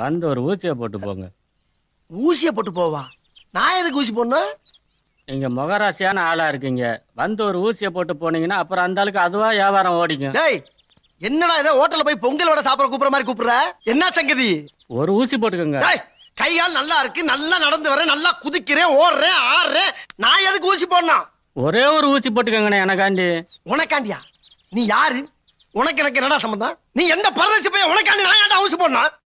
வந்து ஒரு ஊசியை போட்டு போங்க ஊசியை போட்டு போவா நான் எதுக்கு ஊசி போடணும் நீங்க முகராசியான ஆளா இருக்கீங்க வந்து ஒரு ஊசியை போட்டு போனீங்கன்னா அப்புறம் அந்த ஆளுக்கு அதுவா வியாபாரம் ஓடிங்க டேய் என்னடா ஏதோ ஹோட்டல்ல போய் பொங்கலோட சாப்பிட கூப்பிடுற மாதிரி கூப்பிடுற என்ன சங்கதி ஒரு ஊசி போட்டுக்கோங்க கையால் நல்லா இருக்கு நல்லா நடந்து வரேன் நல்லா குதிக்கிறேன் ஓடுறேன் ஆடுறேன் நான் எதுக்கு ஊசி போடணும் ஒரே ஒரு ஊசி போட்டுக்கோங்கண்ணே எனக்காண்டி உனக்காண்டியா நீ யாரு உனக்கு எனக்கு என்னடா சம்பந்தம் நீ எந்த பரதேசி போய் உனக்காண்டி நான் ஏன்டா ஊசி போடணும்